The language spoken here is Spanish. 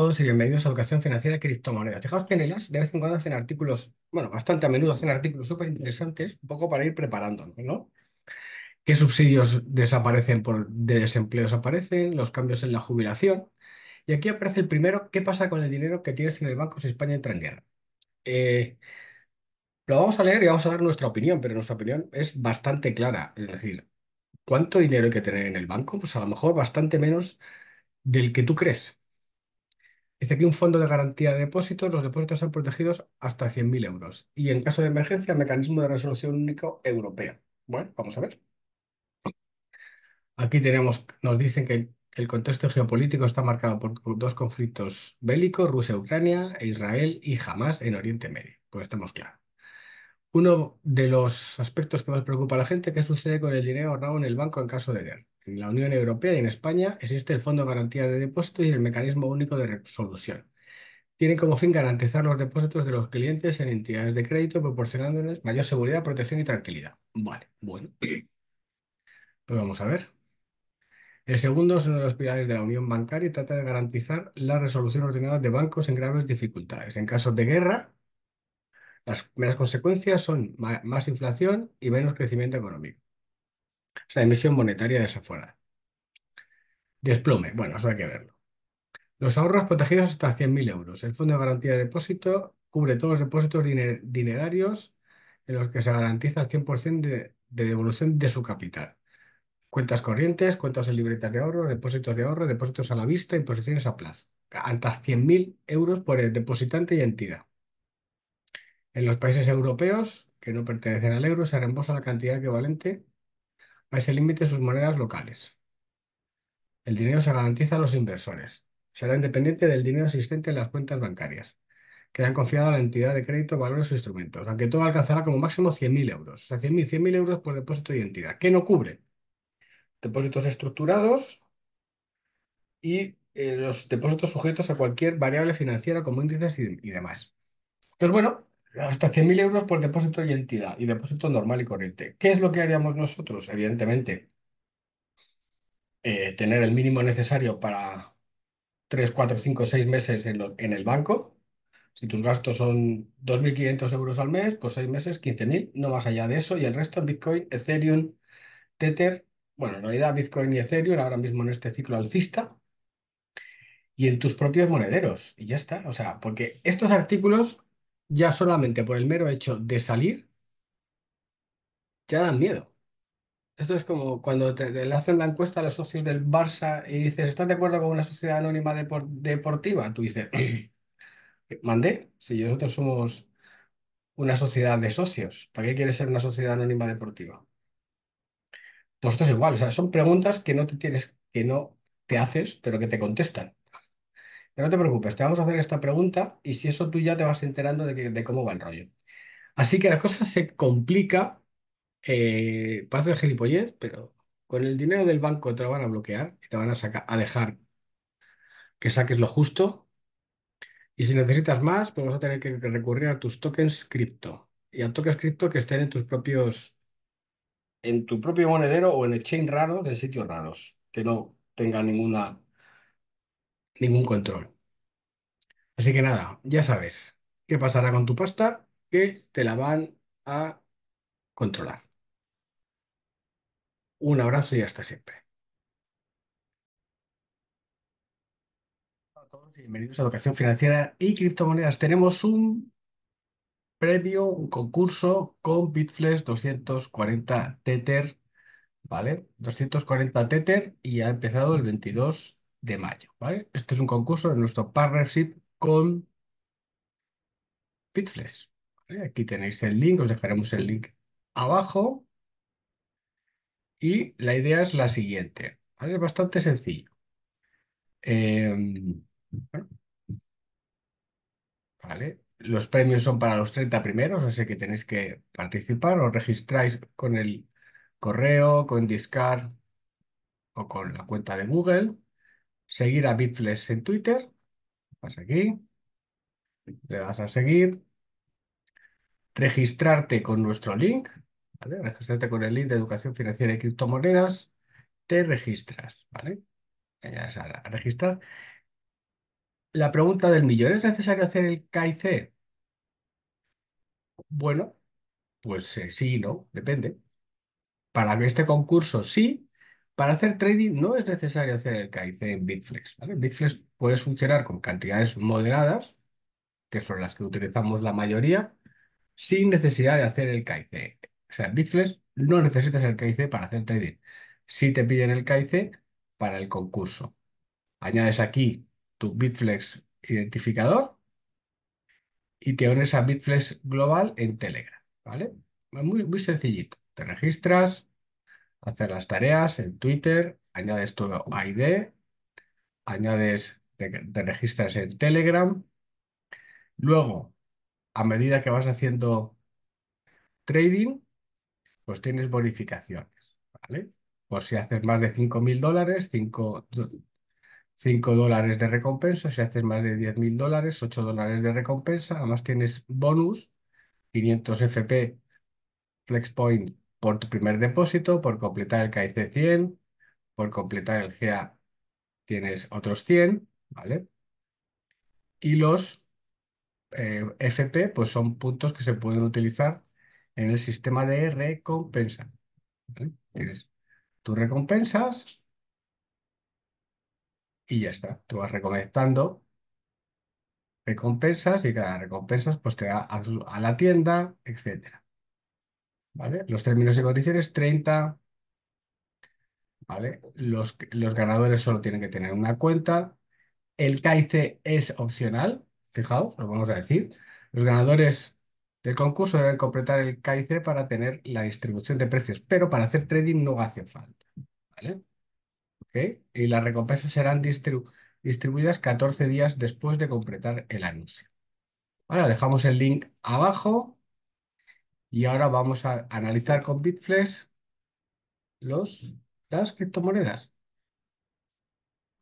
todos y bienvenidos a Educación Financiera de Criptomonedas. Fijaos que en e de vez en cuando hacen artículos, bueno, bastante a menudo hacen artículos súper interesantes, un poco para ir preparándonos, ¿no? ¿Qué subsidios desaparecen por de desempleos aparecen? Los cambios en la jubilación. Y aquí aparece el primero, ¿qué pasa con el dinero que tienes en el banco si España entra en guerra? Eh, lo vamos a leer y vamos a dar nuestra opinión, pero nuestra opinión es bastante clara. Es decir, ¿cuánto dinero hay que tener en el banco? Pues a lo mejor bastante menos del que tú crees Dice que un fondo de garantía de depósitos, los depósitos son protegidos hasta 100.000 euros. Y en caso de emergencia, mecanismo de resolución único europeo. Bueno, vamos a ver. Aquí tenemos, nos dicen que el contexto geopolítico está marcado por dos conflictos bélicos, Rusia-Ucrania e Israel y jamás en Oriente Medio. Pues estamos claros. Uno de los aspectos que más preocupa a la gente, ¿qué sucede con el dinero ahorrado en el banco en caso de guerra? En la Unión Europea y en España existe el Fondo de Garantía de Depósitos y el Mecanismo Único de Resolución. Tienen como fin garantizar los depósitos de los clientes en entidades de crédito, proporcionándoles mayor seguridad, protección y tranquilidad. Vale, bueno. Pues vamos a ver. El segundo es uno de los pilares de la Unión Bancaria y trata de garantizar la resolución ordenada de bancos en graves dificultades. En casos de guerra, las consecuencias son más inflación y menos crecimiento económico sea, emisión monetaria de afuera. Desplome, bueno, eso hay que verlo. Los ahorros protegidos hasta 100.000 euros. El Fondo de Garantía de Depósito cubre todos los depósitos dinerarios en los que se garantiza el 100% de, devolución de su capital. Cuentas corrientes, cuentas en libretas de ahorro, depósitos de ahorro, depósitos a la vista y posiciones a plazo. Hasta 100.000 euros por el depositante y entidad. En los países europeos que no pertenecen al euro se reembolsa la cantidad equivalente a ese límite sus monedas locales. El dinero se garantiza a los inversores. Será independiente del dinero existente en las cuentas bancarias, que han confiado a la entidad de crédito valores e instrumentos, aunque todo alcanzará como máximo 100.000 euros. O sea, 100.000 100.000 euros por depósito de identidad, que no cubre depósitos estructurados y eh, los depósitos sujetos a cualquier variable financiera como índices y, y demás. Entonces, bueno, hasta 100.000 euros por depósito y entidad y depósito normal y corriente. ¿Qué es lo que haríamos nosotros? Evidentemente, eh, tener el mínimo necesario para 3, 4, 5, 6 meses en, en el banco. Si tus gastos son 2.500 euros al mes, pues 6 meses, 15.000, no más allá de eso. Y el resto en Bitcoin, Ethereum, Tether. Bueno, en realidad Bitcoin y Ethereum ahora mismo en este ciclo alcista. Y en tus propios monederos. Y ya está. O sea, porque estos artículos ya solamente por el mero hecho de salir, ya dan miedo. Esto es como cuando te, le hacen la encuesta a los socios del Barça y dices, ¿estás de acuerdo con una sociedad anónima deportiva? Tú dices, mandé, si nosotros somos una sociedad de socios, ¿para qué quieres ser una sociedad anónima deportiva? Pues esto es igual, o sea, son preguntas que no te tienes, que no te haces, pero que te contestan no te preocupes, te vamos a hacer esta pregunta y si eso tú ya te vas enterando de, cómo va el rollo. Así que la cosa se complica, eh, parece gilipollez, pero con el dinero del banco te lo van a bloquear y te van a sacar, a dejar que saques lo justo. Y si necesitas más, pues vas a tener que recurrir a tus tokens cripto y a tokens cripto que estén en tus propios, en tu propio monedero o en el chain raro de sitios raros, que no tengan ninguna ningún control. Así que nada, ya sabes qué pasará con tu pasta, que te la van a controlar. Un abrazo y hasta siempre. a todos bienvenidos a Educación Financiera y Criptomonedas. Tenemos un previo, un concurso con Bitflex 240 Tether, ¿vale? 240 Tether y ha empezado el 22 de mayo. ¿vale? Este es un concurso de nuestro partnership con Pitflex. Aquí tenéis el link, os dejaremos el link abajo. Y la idea es la siguiente. ¿vale? Es bastante sencillo. Em, ¿vale? Los premios son para los 30 primeros, así que tenéis que participar. Os registráis con el correo, con Discard o con la cuenta de Google seguir a Bitflex en Twitter. Vas aquí, le vas a seguir, registrarte con nuestro link, Registrarte con el link de educación financiera y criptomonedas, te registras, ¿vale? Ya es a registrar. La pregunta del millón, ¿es necesario hacer el KIC? Bueno, pues eh, sí y no, depende. Para este concurso sí, para hacer trading no es necesario hacer el KIC en Bitflex. Bitflex puedes funcionar con cantidades moderadas, que son las que utilizamos la mayoría, sin necesidad de hacer el KIC. O sea, en Bitflex no necesitas el KIC para hacer trading. Si te piden el KIC para el concurso. Añades aquí tu Bitflex identificador y te unes a Bitflex Global en Telegram. ¿vale? muy sencillito. Te registras, hacer las tareas en Twitter, añades tu ID, añades, te, registras en Telegram. Luego, a medida que vas haciendo trading, pues tienes bonificaciones, ¿vale? Por si haces más de 5.000 mil dólares, 5, 5 dólares de recompensa, si haces más de 10.000 mil dólares, 8 dólares de recompensa, además tienes bonus, 500 FP, Flexpoint por tu primer depósito, por completar el KIC 100, por completar el GA tienes otros 100, ¿vale? Y los eh, FP, pues son puntos que se pueden utilizar en el sistema de recompensa. Tienes tus recompensas y ya está. Tú vas reconectando recompensas y cada recompensas pues te da a, a la tienda, etcétera. Los términos y condiciones 30, ¿vale? Los, los ganadores solo tienen que tener una cuenta. El CAICE es opcional, fijaos, lo vamos a decir. Los ganadores del concurso deben completar el CAICE para tener la distribución de precios, pero para hacer trading no hace falta, ¿vale? Y las recompensas serán distribuidas 14 días después de completar el anuncio. Ahora dejamos el link abajo y ahora vamos a analizar con Bitflex los, las criptomonedas.